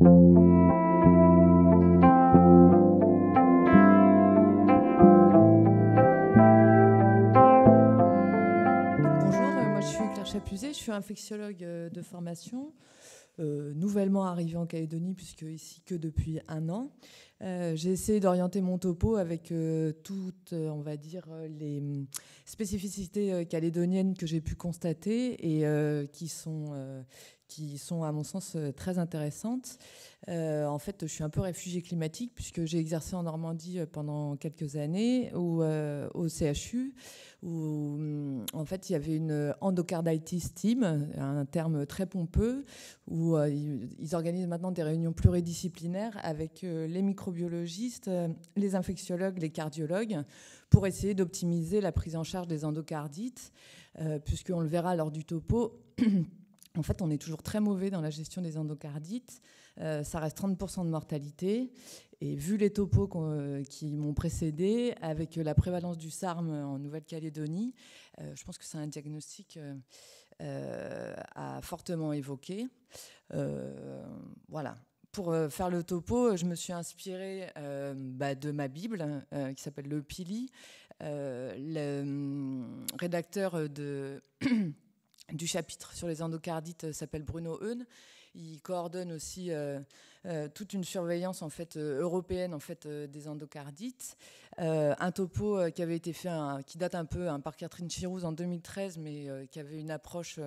Bonjour, euh, Chapuzet, je suis infectiologue euh, de formation, euh, nouvellement arrivée en Calédonie, puisque ici que depuis un an. j'ai essayé d'orienter mon topo avec toutes, on va dire, les mm, spécificités calédoniennes que j'ai pu constater et qui sont qui sont à mon sens euh, très intéressantes. Euh, en fait, je suis un peu réfugiée climatique puisque j'ai exercé en Normandie euh, pendant quelques années au, CHU où mm, en fait il y avait une endocarditis team, un terme très pompeux, où ils organisent maintenant des réunions pluridisciplinaires avec les microbiologistes, les infectiologues, les cardiologues, pour essayer d'optimiser la prise en charge des endocardites, puisqu'on le verra lors du topo. En fait, on est toujours très mauvais dans la gestion des endocardites. Euh, ça reste 30% de mortalité. Et vu les topos euh, qui m'ont précédé, avec euh, la prévalence du SARM en Nouvelle-Calédonie, je pense que c'est un diagnostic à fortement évoquer. voilà. Pour faire le topo, je me suis inspirée bah, de ma Bible, qui s'appelle Le Pili. Hum, le rédacteur de. du chapitre sur les endocardites euh, s'appelle Bruno Heun il coordonne aussi euh, euh, toute une surveillance en fait euh, européenne en fait des endocardites. un topo qui avait été fait, qui date un peu, par Catherine Chirouz en 2013, mais qui avait une approche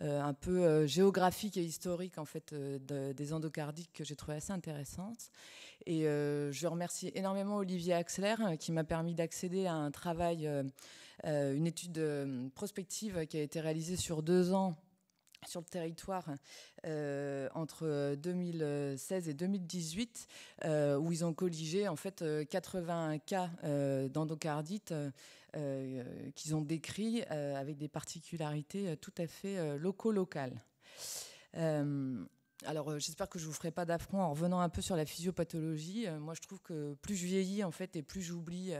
un peu géographique et historique en fait des endocardites que j'ai trouvé assez intéressante. Et je remercie énormément Olivier Axler qui m'a permis d'accéder à un travail, une étude prospective qui a été réalisée sur deux ans sur le territoire euh, entre 2016 euh, et 2018, euh, où ils ont colligé en fait 80 cas euh, d'endocardite qu'ils ont décrits avec des particularités tout à fait locaux-locales. Alors, j'espère que je vous ferai pas d'affront en revenant un peu sur la physiopathologie. moi, je trouve que plus je vieillis en fait et plus j'oublie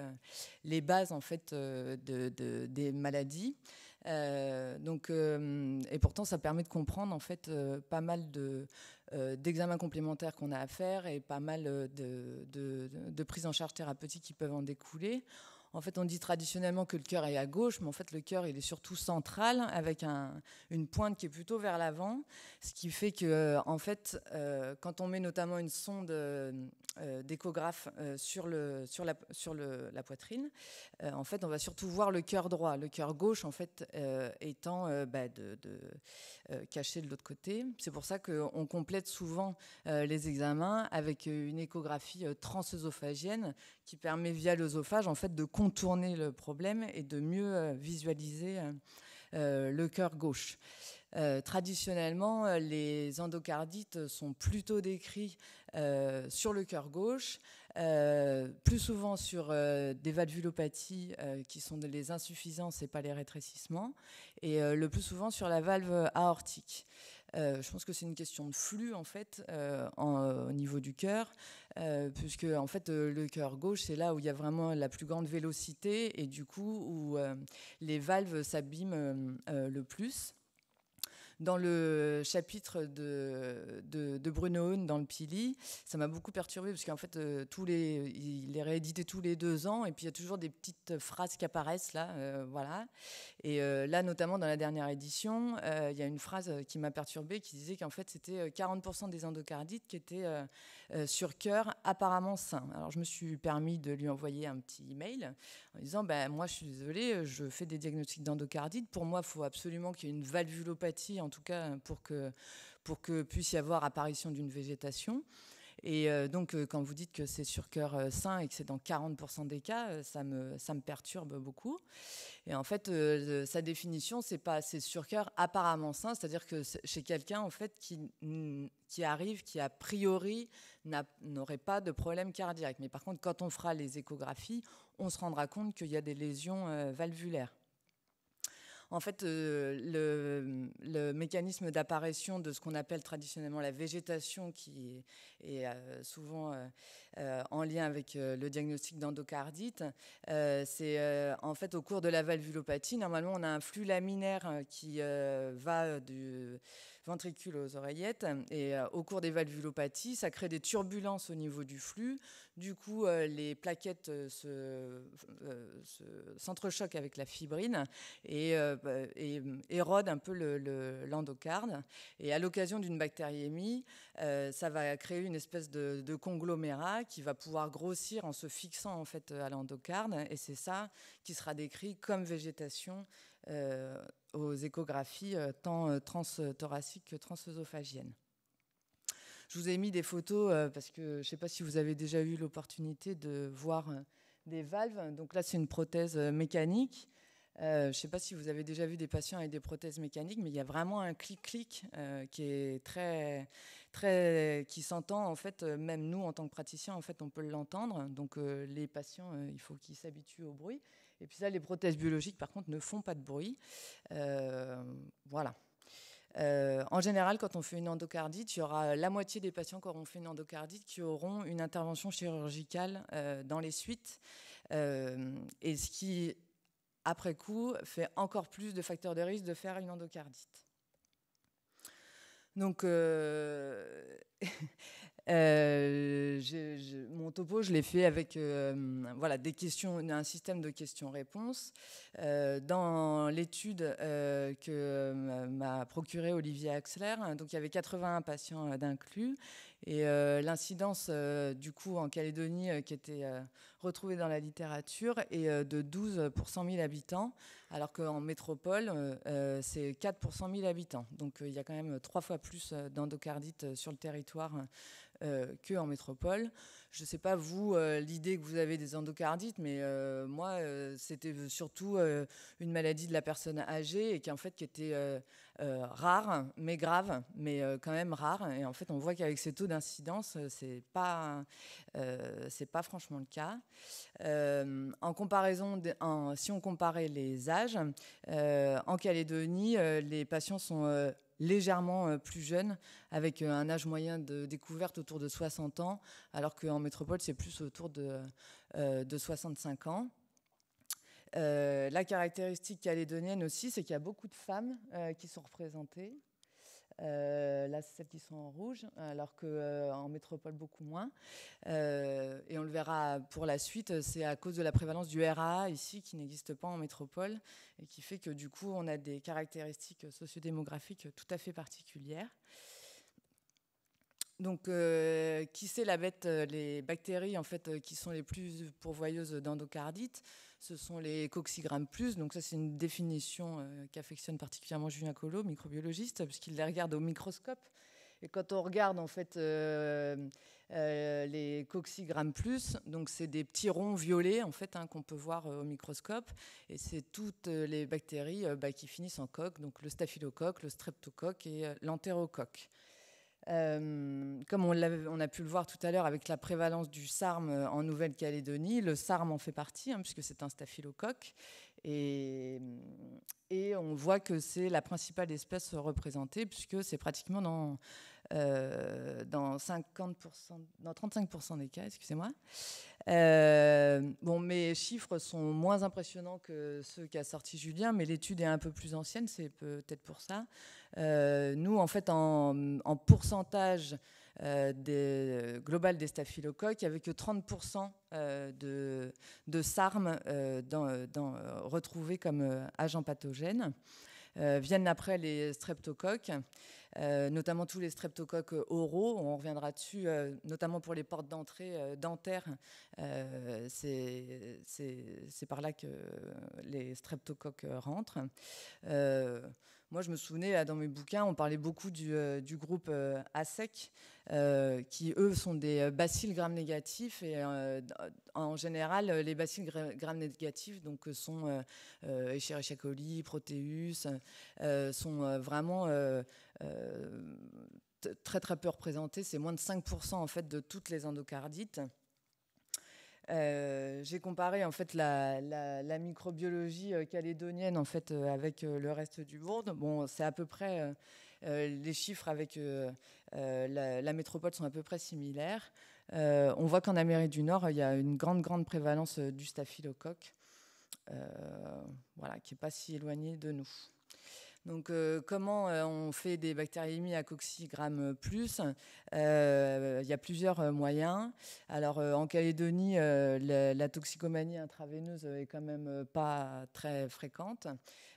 les bases en fait des maladies. Euh, donc, euh, et pourtant, ça permet de comprendre en fait euh, pas mal d'examens complémentaires qu'on a à faire et pas mal de, de prises en charge thérapeutiques qui peuvent en découler. En fait, on dit traditionnellement que le cœur est à gauche, mais en fait, le cœur, il est surtout central, avec une pointe qui est plutôt vers l'avant, ce qui fait que, euh, en fait, euh, quand on met notamment une sonde euh, d'échographe sur, la, poitrine, en fait, on va surtout voir le cœur droit, le cœur gauche, en fait, étant bah, de, caché de l'autre côté. C'est pour ça qu'on complète souvent les examens avec une échographie transœsophagienne qui permet via l'œsophage, en fait, de contourner le problème et de mieux euh, visualiser euh, euh, le cœur gauche. traditionnellement, les endocardites sont plutôt décrits sur le cœur gauche, plus souvent sur des valvulopathies qui sont les insuffisances et pas les rétrécissements, et le plus souvent sur la valve aortique. Euh, je pense que c'est une question de flux en fait euh, au niveau du cœur, euh, puisque en fait le cœur gauche c'est là où il y a vraiment la plus grande vélocité et du coup où les valves s'abîment le plus dans le chapitre de, de, Bruno Hohn dans le Pili, ça m'a beaucoup perturbé parce qu'en fait, euh, tous les, il est réédité tous les deux ans et puis il y a toujours des petites phrases qui apparaissent là, euh, voilà. Et euh, là, notamment dans la dernière édition, il y a une phrase qui m'a perturbée qui disait qu'en fait, c'était 40% des endocardites qui étaient sur cœur apparemment sain. Alors, je me suis permis de lui envoyer un petit email en disant, ben moi, je suis désolée, je fais des diagnostics d'endocardite. Pour moi, il faut absolument qu'il y ait une valvulopathie en tout cas euh, pour que, pour que puisse y avoir apparition d'une végétation. Et euh, donc, euh, quand vous dites que c'est sur cœur sain et que c'est dans 40% des cas, ça me, ça me perturbe beaucoup. Et en fait, sa définition, c'est pas c'est sur apparemment sain, c'est-à-dire que chez quelqu'un en fait qui, qui arrive, qui a priori n'aurait pas de problème cardiaque. Mais par contre, quand on fera les échographies, on se rendra compte qu'il y a des lésions valvulaires. En fait, euh, le, mécanisme d'apparition de ce qu'on appelle traditionnellement la végétation, qui est, euh, souvent euh, en lien avec le diagnostic d'endocardite, c'est en fait au cours de la valvulopathie, normalement on a un flux laminaire qui va du ventricule aux oreillettes. Et euh, au cours des valvulopathies, ça crée des turbulences au niveau du flux. Du coup, euh, les plaquettes euh, s'entrechoquent avec la fibrine et, bah, et érodent un peu l'endocarde. et à l'occasion d'une bactériémie, ça va créer une espèce de, conglomérat qui va pouvoir grossir en se fixant en fait à l'endocarde. Et c'est ça qui sera décrit comme végétation euh, aux échographies euh, tant euh, transthoraciques que transœsophagiennes. Je vous ai mis des photos parce que je ne sais pas si vous avez déjà eu l'opportunité de voir des valves. Donc là, c'est une prothèse mécanique. je ne sais pas si vous avez déjà vu des patients avec des prothèses mécaniques, mais il y a vraiment un clic-clic qui est très, très, qui s'entend en fait. Même nous, en tant que praticiens, en fait, on peut l'entendre. Donc les patients, il faut qu'ils s'habituent au bruit. Et puis ça, les prothèses biologiques, par contre, ne font pas de bruit. Euh, voilà. Euh, en général, quand on fait une endocardite, il y aura la moitié des patients qui auront fait une endocardite qui auront une intervention chirurgicale euh, dans les suites. et ce qui, après coup, fait encore plus de facteurs de risque de faire une endocardite. Donc, Euh, mon topo, je l'ai fait avec euh, voilà, des questions, un système de questions-réponses. Euh, dans l'étude que m'a procuré Olivier Axler, hein, donc il y avait 81 patients d'inclus. Et l'incidence du coup en Calédonie qui était retrouvée dans la littérature est de 12 pour 100 000 habitants, alors qu'en métropole, c'est 4 pour 100 000 habitants. Donc il y a quand même trois fois plus d'endocardite sur le territoire euh, que en métropole. Je ne sais pas, vous, euh, l'idée que vous avez des endocardites, mais euh, moi, c'était surtout une maladie de la personne âgée et qui, en fait, qui était rare, mais grave, mais quand même rare. Et en fait, on voit qu'avec ces taux d'incidence, c'est pas, c'est pas franchement le cas. en comparaison, si on comparait les âges, en Calédonie, les patients sont légèrement euh, plus jeune avec euh, un âge moyen de découverte autour de 60 ans, alors qu'en métropole, c'est plus autour de, 65 euh, ans. la caractéristique calédonienne aussi, c'est qu'il y a beaucoup de femmes qui sont représentées. Euh, là, c'est celles qui sont en rouge, alors qu'en euh, métropole, beaucoup moins. Euh, et on le verra pour la suite, c'est à cause de la prévalence du RAA ici, qui n'existe pas en métropole, et qui fait que du coup, on a des caractéristiques sociodémographiques tout à fait particulières. Donc, qui c'est la bête Les bactéries, en fait, qui sont les plus pourvoyeuses d'endocardite ce sont les coxigrammes plus. Donc ça, c'est une définition euh, qui qu'affectionne particulièrement Julien Collot, microbiologiste, puisqu'il les regarde au microscope. Et quand on regarde en fait euh, euh, les coxygrammes plus, donc c'est des petits ronds violets en fait hein, qu'on peut voir au microscope, et c'est toutes les bactéries bah, qui finissent en coque, donc le staphylocoque, le streptocoque et l'entérocoque. Euh, comme on, a pu le voir tout à l'heure avec la prévalence du SARM euh, en Nouvelle-Calédonie, le SARM en fait partie, hein, puisque c'est un staphylocoque. Et, et on voit que c'est la principale espèce représentée, puisque c'est pratiquement dans euh, dans, 50%, dans 35% des cas, excusez-moi. Euh, bon, mes chiffres sont moins impressionnants que ceux qu'a sorti Julien, mais l'étude est un peu plus ancienne, c'est peut-être pour ça. Euh, nous, en fait, en, pourcentage global des staphylocoques, il n'y avait que 30% de, de SARM dans, retrouvés comme agents pathogènes. Euh, viennent après les streptocoques, euh, notamment tous les streptocoques oraux. On reviendra dessus, euh, notamment pour les portes d'entrée dentaires. C'est par là que les streptocoques rentrent. Moi, je me souvenais, dans mes bouquins, on parlait beaucoup du, euh, groupe euh, ASEC, euh, qui, eux, sont des bacilles gram-négatifs. Et en général, les bacilles gram-négatifs donc, sont euh, Escherichia coli, Proteus, sont vraiment très, très peu représentés. C'est moins de 5% en fait, de toutes les endocardites. Euh, j'ai comparé en fait la, microbiologie euh, calédonienne euh, avec le reste du monde. Bon, c'est à peu près les chiffres avec la, métropole sont à peu près similaires. on voit qu'en Amérique du Nord, il y a une grande grande prévalence du staphylocoque, qui est pas si éloignée de nous. Donc, euh, comment euh, on fait des bactériémies à coxygramme euh, plus Il y a plusieurs moyens. Alors, en Calédonie, la, toxicomanie intraveineuse est quand même pas très fréquente.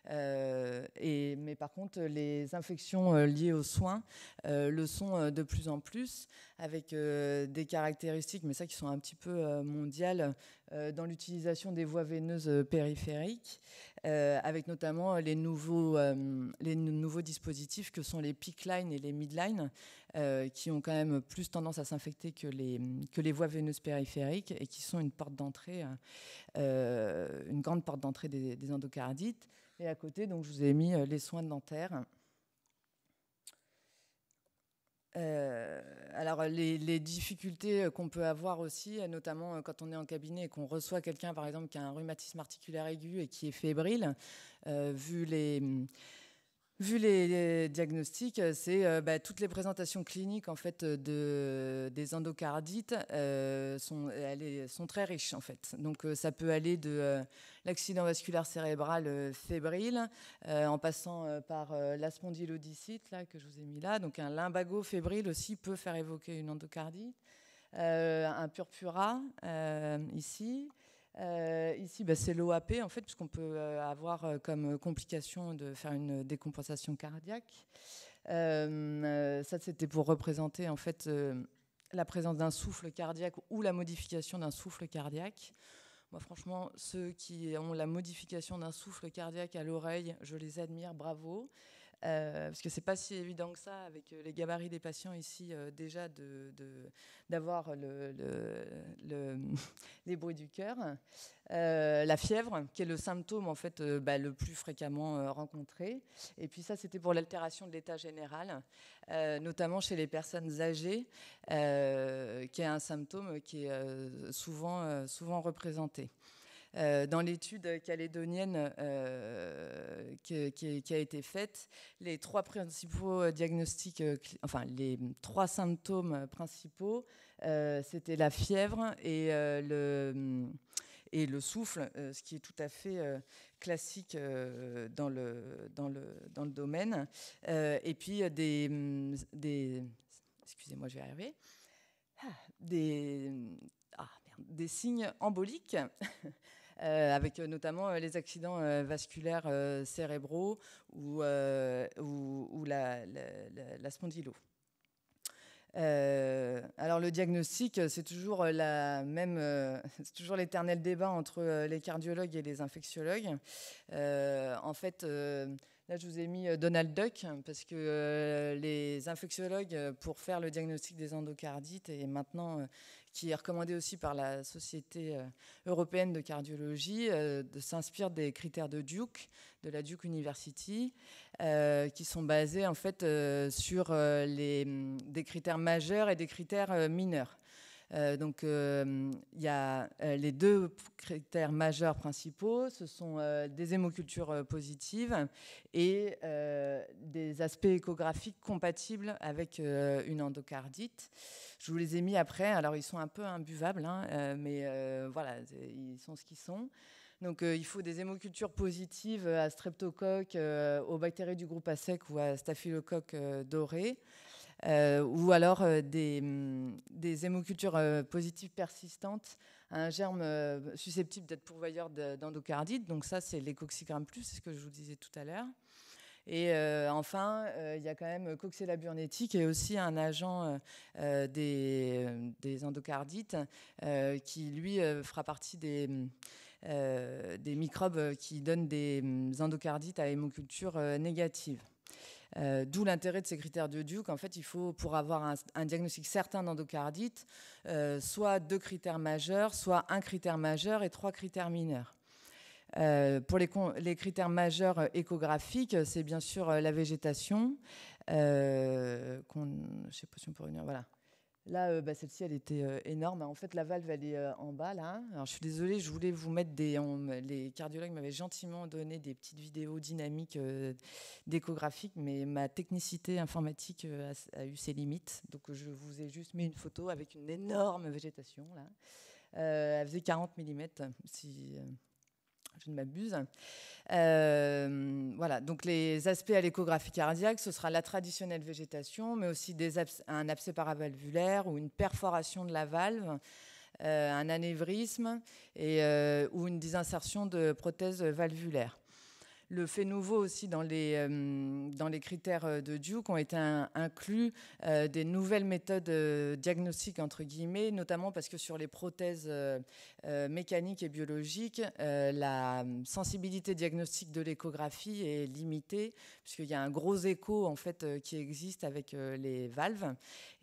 mais par contre, les infections liées aux soins le sont de plus en plus, avec des caractéristiques, mais ça qui sont un petit peu mondiales, dans l'utilisation des voies veineuses périphériques. Euh, avec notamment les nouveaux, euh, les nouveaux dispositifs que sont les peak et les midline, euh, qui ont quand même plus tendance à s'infecter que les, que les voies veineuses périphériques et qui sont une porte d'entrée, une grande porte d'entrée des, endocardites. Et à côté, donc, je vous ai mis les soins dentaires euh, alors les, difficultés euh, qu'on peut avoir aussi, euh, notamment quand on est en cabinet et qu'on reçoit quelqu'un par exemple qui a un rhumatisme articulaire aigu et qui est fébrile, vu les Vu les, diagnostics, euh, c'est euh, bah, toutes les présentations cliniques en fait euh, des endocardites sont, sont très riches en fait. Donc ça peut aller de l'accident vasculaire cérébral fébrile, en passant par la là que je vous ai mis là. Donc un lumbago fébrile aussi peut faire évoquer une endocardite, un purpura ici. Euh, ici, bah, c'est l'OAP, en fait, puisqu'on peut euh, avoir euh, comme complication de faire une décompensation cardiaque. ça, c'était pour représenter, en fait, la présence d'un souffle cardiaque ou la modification d'un souffle cardiaque. Moi, franchement, ceux qui ont la modification d'un souffle cardiaque à l'oreille, je les admire, bravo. Euh, parce que c'est pas si évident que ça, avec euh, les gabarits des patients ici, euh, déjà d'avoir de, les bruits du cœur. la fièvre, qui est le symptôme en fait bah, le plus fréquemment rencontré. Et puis ça, c'était pour l'altération de l'état général, notamment chez les personnes âgées, qui est un symptôme qui est souvent, souvent représenté. Euh, dans l'étude calédonienne euh, qui, a été faite, les trois principaux diagnostics, euh, enfin les trois symptômes principaux, c'était la fièvre et le mm, et le souffle, ce qui est tout à fait classique dans, le, dans, le, domaine. et puis des, mm, des excusez-moi, je vais arriver, ah, des, mm, ah, des signes emboliques. Euh, avec euh, notamment euh, les accidents vasculaires cérébraux ou, la, la, spondylo. alors le diagnostic, c'est toujours la même, c'est toujours l'éternel débat entre les cardiologues et les infectiologues. en fait Là, je vous ai mis euh, Donald Duck parce que euh, les infectiologues, euh, pour faire le diagnostic des endocardites, et maintenant qui est recommandé aussi par la Société européenne de cardiologie, de s'inspirent des critères de Duke, de la Duke University, qui sont basés en fait sur les, mm, des critères majeurs et des critères mineurs. Euh, donc, euh, il y a euh, les deux critères majeurs principaux, ce sont des hémocultures positives et des aspects échographiques compatibles avec une endocardite. Je vous les ai mis après. Alors, ils sont un peu imbuvables, hein, mais voilà, ils sont ce qu'ils sont. Donc, il faut des hémocultures positives à streptocoque, aux bactéries du groupe ASEC ou à staphylocoque doré. Euh, ou alors euh, mm, des, hémocultures euh, positives persistantes un germe susceptible d'être pourvoyeur d'endocardite. Donc ça, c'est les plus, c'est ce que je vous disais tout à l'heure. Et enfin, il y a quand même Coxella burnetii, qui est aussi un agent des, endocardites qui, lui, fera partie des, mm, des, microbes qui donnent des mm, endocardites à hémoculture négative. Euh, d'où l'intérêt de ces critères de Duke. En fait, il faut, pour avoir un, diagnostic certain d'endocardite, euh, soit deux critères majeurs, soit un critère majeur et trois critères mineurs. Euh, pour les, les, critères majeurs échographiques, c'est bien sûr la végétation. je ne sais pas si on peut revenir. Voilà. Là, euh, bah, celle-ci, elle était euh, énorme. En fait, la valve, elle est euh, en bas, là. Alors, je suis désolée, je voulais vous mettre des... les cardiologues m'avaient gentiment donné des petites vidéos dynamiques, d'échographiques, mais ma technicité informatique a, eu ses limites. Donc, je vous ai juste mis une photo avec une énorme végétation, là. elle faisait 40 mm, si je ne m'abuse. Euh, voilà, donc les aspects à l'échographie cardiaque, ce sera la traditionnelle végétation, mais aussi un abcès paravalvulaire ou une perforation de la valve, euh, un anévrisme euh, ou une désinsertion de prothèse valvulaire le fait nouveau aussi dans les, euh, dans les critères euh, de Duke ont été inclus euh, des nouvelles méthodes diagnostiques, entre guillemets, notamment parce que sur les prothèses mécaniques et biologiques, la sensibilité diagnostique de l'échographie est limitée, puisqu'il y a un gros écho en fait, qui existe avec les valves.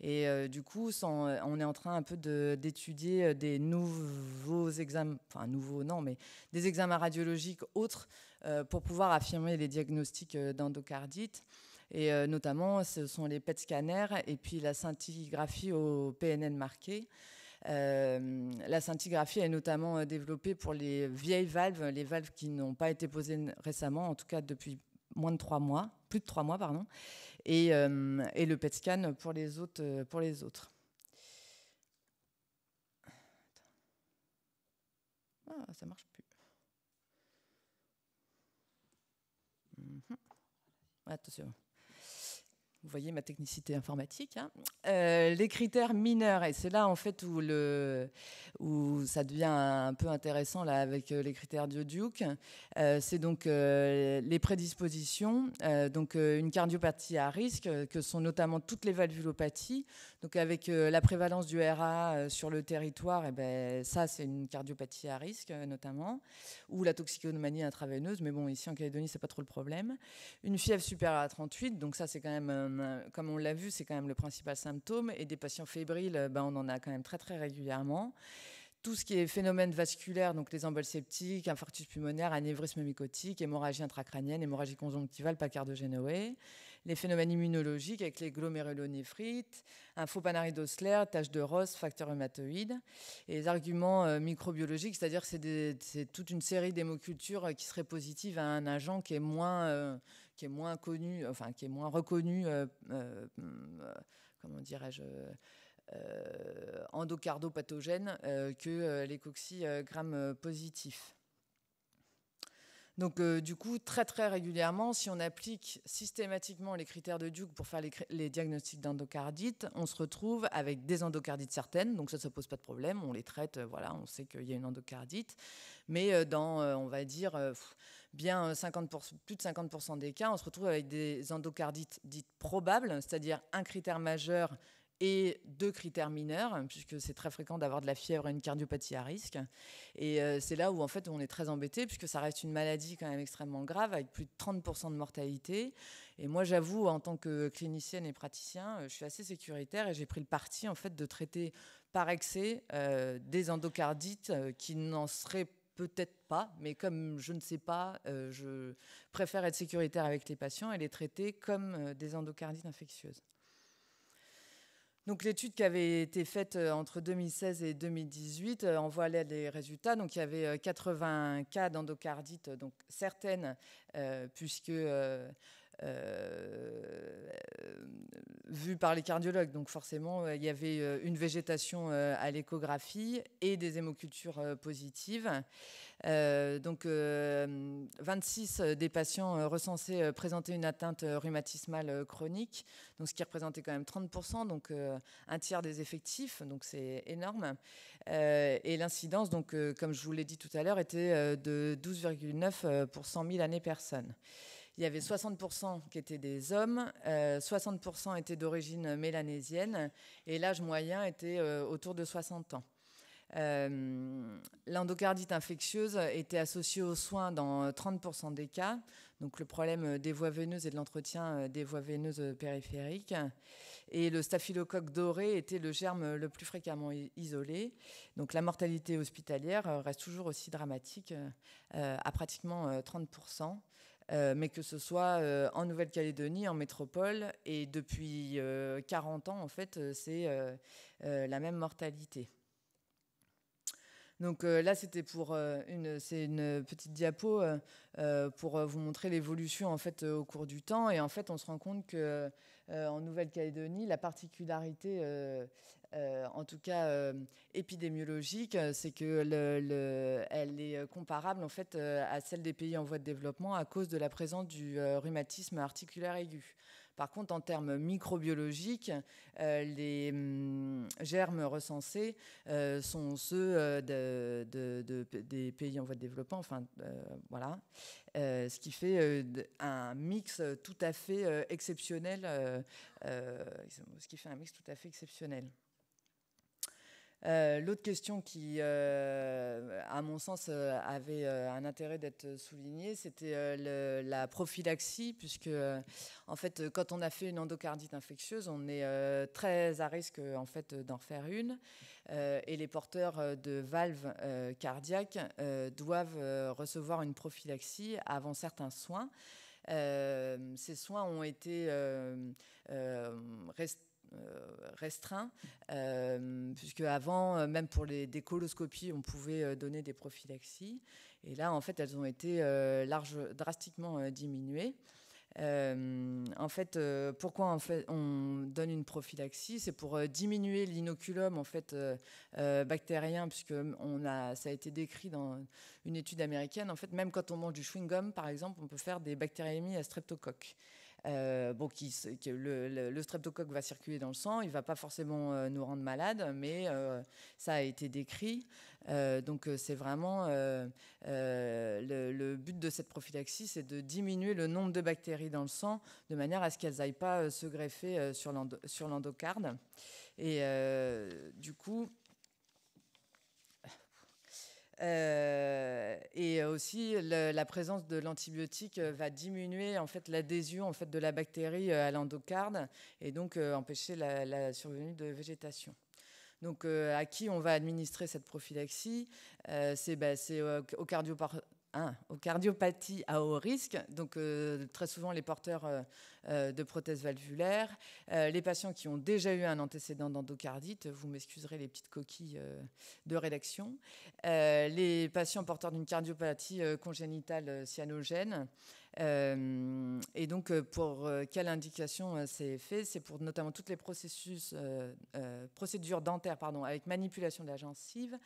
Et du coup, on est en train un peu d'étudier des nouveaux examens, enfin nouveaux non, mais des examens radiologiques autres euh, pour pouvoir affirmer les diagnostics euh, d'endocardite. Et euh, notamment, ce sont les PET scanners et puis la scintigraphie au PNN marqué. la scintigraphie est notamment développée pour les vieilles valves, les valves qui n'ont pas été posées récemment, en tout cas depuis moins de trois mois, plus de trois mois, pardon, et, le PET scan pour les autres. Pour les autres. Ah, ça marche Attention. Vous voyez ma technicité informatique. Hein. Euh, les critères mineurs, et c'est là en fait où, ça devient un peu intéressant là, avec euh, les critères de Duke. Euh, c'est donc les prédispositions, donc une cardiopathie à risque, que sont notamment toutes les valvulopathies, donc avec euh, la prévalence du RA euh, sur le territoire, eh ben, ça c'est une cardiopathie à risque euh, notamment, ou la toxicomanie intraveineuse, mais bon ici en Calédonie c'est pas trop le problème. Une fièvre supérieure à 38, donc ça c'est quand même, comme on l'a vu, c'est quand même le principal symptôme, et des patients fébriles, ben, on en a quand même très très régulièrement tout ce qui est phénomène vasculaire, donc les emboles septiques, infarctus pulmonaire, anévrisme mycotique, hémorragie intracrânienne, hémorragie conjonctivale, pacardogénoée les phénomènes immunologiques avec les glomérulonéphrites, un faux panaridosclère, taches de rose, facteur rhumatoïde, et les arguments euh, microbiologiques, c'est-à-dire que c'est toute une série d'hémocultures euh, qui seraient positives à un agent qui est moins, euh, qui est moins connu, enfin qui est moins reconnu, comment dirais-je endocardopathogène que les gram positifs. Donc, euh, du coup, très très régulièrement, si on applique systématiquement les critères de Duke pour faire les, diagnostics d'endocardite, on se retrouve avec des endocardites certaines. Donc, ça, ça pose pas de problème. On les traite, euh, voilà, on sait qu'il y a une endocardite. Mais euh, dans, on va dire, bien plus de 50% des cas, on se retrouve avec des endocardites dites probables, c'est-à-dire un critère majeur et deux critères mineurs, puisque c'est très fréquent d'avoir de la fièvre et une cardiopathie à risque. Et euh, c'est là où en fait on est très embêté, puisque ça reste une maladie quand même extrêmement grave, avec plus de 30% de mortalité. Et moi j'avoue, en tant que clinicienne et praticien, euh, je suis assez sécuritaire et j'ai pris le parti en fait de traiter par excès euh, des endocardites qui n'en seraient peut-être pas, mais comme je ne sais pas, je préfère être sécuritaire avec les patients et les traiter comme des endocardites infectieuses. Donc l'étude qui avait été faite euh, entre 2016 et 2018 euh, envoie les résultats. Donc il y avait 80 euh, cas d'endocardite, donc certaines, puisque par les cardiologues. Donc forcément, il y avait une végétation à l'échographie et des hémocultures positives. Euh, donc, 26 euh, euh, des patients recensés présentaient une atteinte rhumatismale chronique, donc ce qui représentait quand même 30%, donc un tiers des effectifs, donc c'est énorme. et l'incidence, donc, comme je vous l'ai dit tout à l'heure, était de 12,9 pour 100 000 années personnes. Il y avait 60% qui étaient des hommes, 60% étaient d'origine mélanésienne, et l'âge moyen était autour de 60 ans. Euh, l'endocardite infectieuse était associée aux soins dans 30% euh, des cas, donc le problème euh, des voies veineuses et de l'entretien des voies veineuses périphériques. Et le staphylocoque doré était le germe le plus fréquemment isolé. Donc la mortalité hospitalière reste toujours aussi dramatique à pratiquement 30%. mais que ce soit en Nouvelle-Calédonie, en métropole, et depuis 40 ans, en fait, c'est la même mortalité. Donc euh, là, c'était pour euh, une, c'est une petite diapo euh, pour vous montrer l'évolution au cours du temps. Et en fait, on se rend compte que en Nouvelle-Calédonie, la particularité en tout cas épidémiologique, c'est que elle est comparable à celle des pays en voie de développement à cause de la présence du rhumatisme articulaire aigu. Par contre, en termes microbiologiques, euh, les hum, germes recensés euh, sont ceux euh, des pays en voie de développement. Enfin, voilà. ce qui fait un mix tout à fait exceptionnel. ce qui fait un mix tout à fait exceptionnel. Euh, l'autre question qui, euh, à mon sens, euh, avait un intérêt d'être soulignée, c'était la prophylaxie, puisque en fait, quand on a fait une endocardite infectieuse, on est très à risque en fait d'en faire une, et les porteurs de valves cardiaques doivent recevoir une prophylaxie avant certains soins. ces soins ont été restés euh, restreint, euh, puisque avant, euh, même pour les, des coloscopies, on pouvait donner des prophylaxies. Et là, en fait, elles ont été drastiquement diminuées. en fait, pourquoi en fait, on donne une prophylaxie C'est pour diminuer l'inoculum en fait, bactérien, puisque on a, ça a été décrit dans une étude américaine. En fait, même quand on mange du chewing-gum, par exemple, on peut faire des bactériémies à streptocoque. Euh, bon, le, streptocoque va circuler dans le sang, il ne va pas forcément euh, nous rendre malades, mais euh, ça a été décrit. donc c'est vraiment le, le, but de cette prophylaxie, c'est de diminuer le nombre de bactéries dans le sang de manière à ce qu'elles n'aillent pas se greffer sur l'endocarde. Et du coup, euh, et aussi, la présence de l'antibiotique euh, va diminuer en fait l'adhésion en fait de la bactérie euh, à l'endocarde et donc empêcher la, survenue de végétation. Donc, à qui on va administrer cette prophylaxie bah, C'est au au aux Hein, aux cardiopathies à haut risque, donc euh, très souvent les porteurs euh, euh, de prothèses valvulaires, les patients qui ont déjà eu un antécédent d'endocardite, vous m'excuserez les petites coquilles de rédaction, les patients porteurs d'une cardiopathie congénitale cyanogène. et donc, pour quelle indication c'est fait C'est pour notamment toutes les processus, procédures dentaires pardon, avec manipulation de la gencive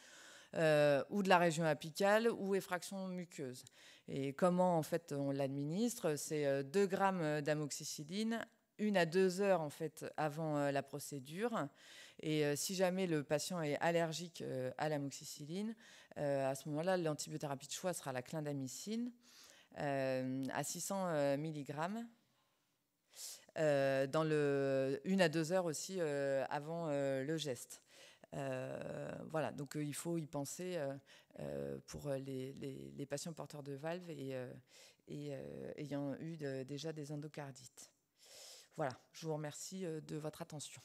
euh, ou de la région apicale ou effraction muqueuse. Et comment en fait on l'administre C'est 2 euh, grammes euh, d'amoxicilline, une à deux heures en fait avant la procédure. Et si jamais le patient est allergique à l'amoxicilline, à ce moment-là, l'antibiothérapie de choix sera la clindamycine à 600 mg. dans le, une à deux heures aussi avant le geste. Euh, voilà, donc euh, il faut y penser euh, pour les, patients porteurs de valves et, ayant eu déjà des endocardites. Voilà, je vous remercie de votre attention.